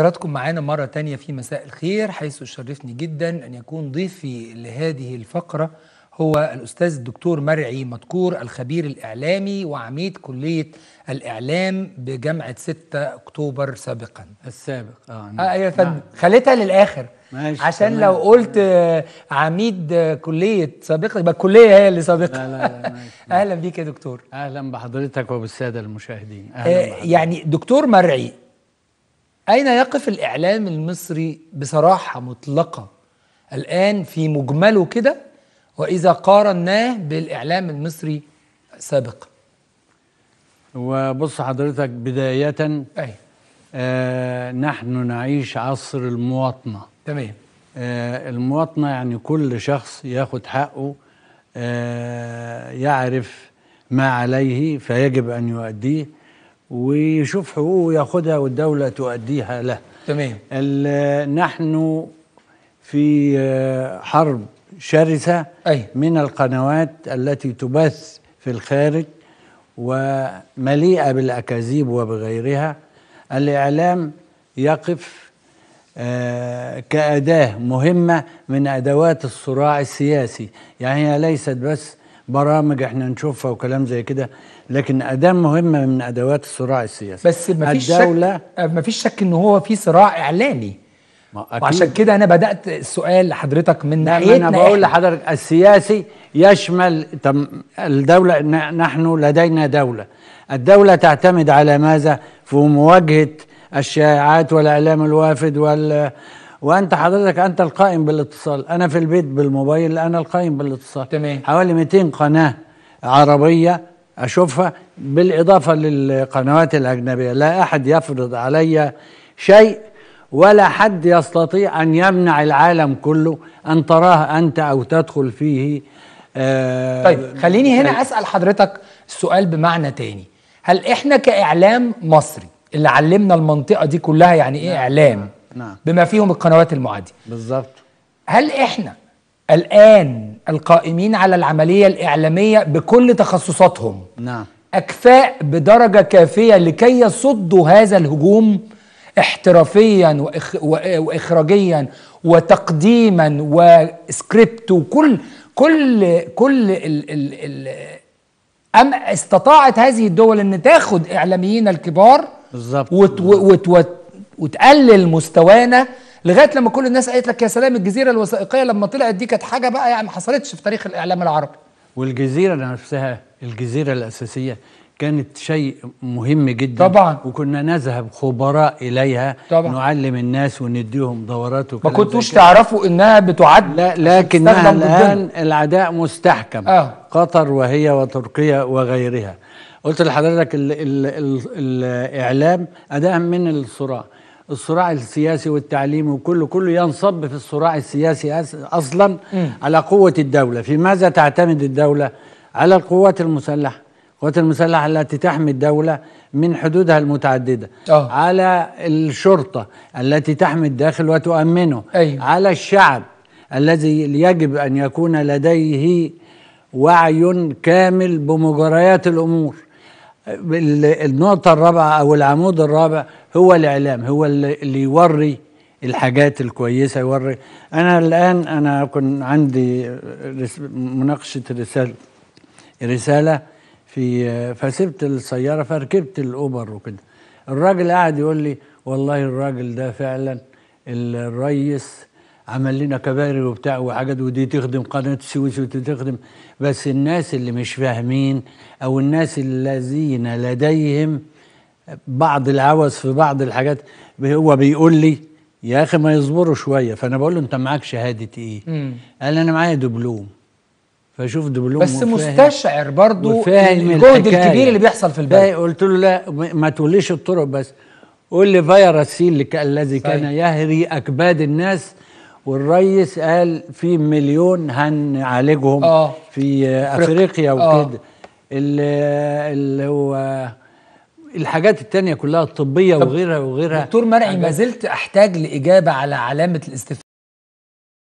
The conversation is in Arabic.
حضراتكم معانا مرة تانية في مساء الخير حيث يشرفني جدا أن يكون ضيفي لهذه الفقرة هو الأستاذ الدكتور مرعي مدكور الخبير الإعلامي وعميد كلية الإعلام بجامعة 6 أكتوبر سابقا السابق آه, نعم. آه يا فندم نعم. خليتها للآخر ماشي عشان تمام. لو قلت آه، عميد كلية سابقا يبقى الكلية هي اللي سابقة لا لا لا ماشي. أهلا بيك يا دكتور أهلا بحضرتك وبالسادة المشاهدين أهلا آه يعني دكتور مرعي أين يقف الإعلام المصري بصراحة مطلقة الآن في مجمله كده وإذا قارناه بالإعلام المصري سابقا وبص حضرتك بداية أي. آه نحن نعيش عصر المواطنة تمام آه المواطنة يعني كل شخص ياخد حقه آه يعرف ما عليه فيجب أن يؤديه ويشوف حقوقه ياخدها والدولة تؤديها له تمام نحن في آه، حرب شرسة أي. من القنوات التي تبث في الخارج ومليئة بالأكاذيب وبغيرها الإعلام يقف آه، كأداة مهمة من أدوات الصراع السياسي يعني هي ليست بس برامج احنا نشوفها وكلام زي كده لكن اداه مهمه من ادوات الصراع السياسي بس مفيش الدولة شك آه، مفيش شك ان هو في صراع اعلامي وعشان كده انا بدات السؤال لحضرتك من ناحيه انا بقول لحضرتك السياسي يشمل الدوله نحن لدينا دوله الدوله تعتمد على ماذا في مواجهه الشائعات والاعلام الوافد وال وانت حضرتك انت القائم بالاتصال انا في البيت بالموبايل انا القائم بالاتصال تمام حوالي 200 قناه عربيه اشوفها بالاضافه للقنوات الاجنبيه لا احد يفرض علي شيء ولا حد يستطيع ان يمنع العالم كله ان تراه انت او تدخل فيه آه طيب خليني هنا اسال حضرتك السؤال بمعنى تاني هل احنا كاعلام مصري اللي علمنا المنطقه دي كلها يعني ايه نعم. اعلام نعم. بما فيهم القنوات المعادية بالظبط هل احنا الآن القائمين على العملية الإعلامية بكل تخصصاتهم نعم أكفاء بدرجة كافية لكي يصدوا هذا الهجوم احترافيا وإخ... وإخراجيا وتقديما وسكريبت وكل كل كل ال... ال... ال... أم استطاعت هذه الدول أن تاخد إعلاميين الكبار بالظبط وت... وت... وت... وتقلل مستوانا لغايه لما كل الناس قالت لك يا سلام الجزيره الوثائقيه لما طلعت دي كانت حاجه بقى يعني ما حصلتش في تاريخ الاعلام العربي والجزيره نفسها الجزيره الاساسيه كانت شيء مهم جدا طبعا وكنا نذهب خبراء اليها طبعا نعلم الناس ونديهم دورات ما كنتوش تعرفوا انها بتعد لا لكنها الان العداء مستحكم آه. قطر وهي وتركيا وغيرها قلت لحضرتك الاعلام اداء من الصراع الصراع السياسي والتعليمي وكله كله ينصب في الصراع السياسي اصلا على قوه الدوله، في ماذا تعتمد الدوله؟ على القوات المسلحه، القوات المسلحه التي تحمي الدوله من حدودها المتعدده، أوه. على الشرطه التي تحمي الداخل وتؤمنه، أيوه. على الشعب الذي يجب ان يكون لديه وعي كامل بمجريات الامور. النقطه الرابعه او العمود الرابع هو الاعلام هو اللي يوري الحاجات الكويسه يوري انا الان انا كنت عندي مناقشه رساله رساله في فسبت السياره فركبت الاوبر وكده الراجل قاعد يقول لي والله الراجل ده فعلا الريس عمل لنا كباري وبتاع وحاجات ودي تخدم قناه السويس ودي تخدم بس الناس اللي مش فاهمين او الناس الذين لديهم بعض العوز في بعض الحاجات هو بيقول لي يا اخي ما يصبروا شويه فانا بقول له انت معاك شهاده ايه؟ مم. قال انا معايا دبلوم فشوف دبلوم بس مستشعر برضو الجهد الكبير اللي بيحصل في البلد قلت له لا ما تقوليش الطرق بس قول لي فيروس سي الذي كان يهري اكباد الناس والريس قال في مليون هنعالجهم آه. في افريقيا آه. وكده اللي هو الحاجات التانية كلها الطبية وغيرها وغيرها دكتور مرعي ما زلت أحتاج لإجابة على علامة الاستفهام